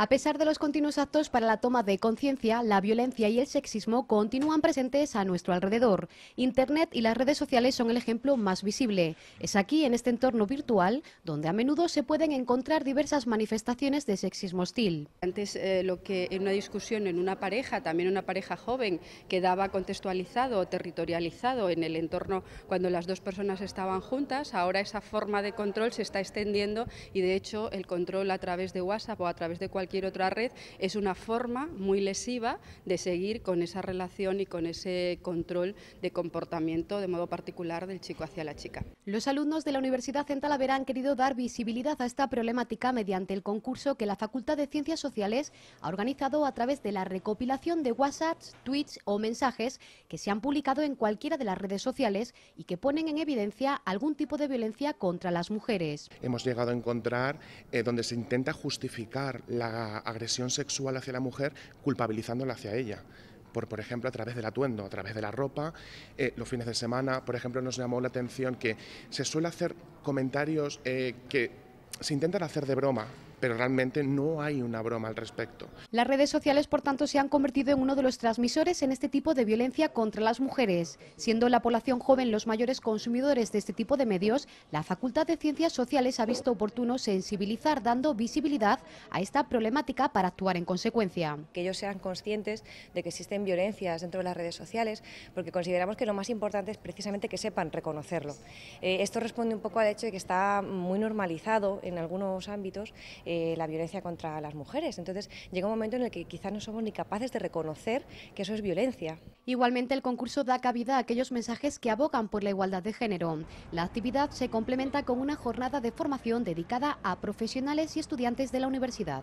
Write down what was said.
A pesar de los continuos actos para la toma de conciencia, la violencia y el sexismo continúan presentes a nuestro alrededor. Internet y las redes sociales son el ejemplo más visible. Es aquí, en este entorno virtual, donde a menudo se pueden encontrar diversas manifestaciones de sexismo hostil. Antes, eh, lo que en una discusión en una pareja, también una pareja joven, quedaba contextualizado o territorializado en el entorno cuando las dos personas estaban juntas, ahora esa forma de control se está extendiendo y, de hecho, el control a través de WhatsApp o a través de cualquier otra red, es una forma muy lesiva de seguir con esa relación y con ese control de comportamiento de modo particular del chico hacia la chica. Los alumnos de la Universidad central Avera han querido dar visibilidad a esta problemática mediante el concurso que la Facultad de Ciencias Sociales ha organizado a través de la recopilación de WhatsApps, tweets o mensajes que se han publicado en cualquiera de las redes sociales y que ponen en evidencia algún tipo de violencia contra las mujeres. Hemos llegado a encontrar eh, donde se intenta justificar la agresión sexual hacia la mujer culpabilizándola hacia ella. Por, por, ejemplo, a través del atuendo, a través de la ropa. Eh, los fines de semana, por ejemplo, nos llamó la atención que se suele hacer comentarios eh, que se intentan hacer de broma pero realmente no hay una broma al respecto. Las redes sociales, por tanto, se han convertido en uno de los transmisores en este tipo de violencia contra las mujeres, siendo la población joven los mayores consumidores de este tipo de medios, la Facultad de Ciencias Sociales ha visto oportuno sensibilizar dando visibilidad a esta problemática para actuar en consecuencia. Que ellos sean conscientes de que existen violencias dentro de las redes sociales, porque consideramos que lo más importante es precisamente que sepan reconocerlo. Eh, esto responde un poco al hecho de que está muy normalizado en algunos ámbitos eh, la violencia contra las mujeres. Entonces llega un momento en el que quizás no somos ni capaces de reconocer que eso es violencia. Igualmente el concurso da cabida a aquellos mensajes que abogan por la igualdad de género. La actividad se complementa con una jornada de formación dedicada a profesionales y estudiantes de la universidad.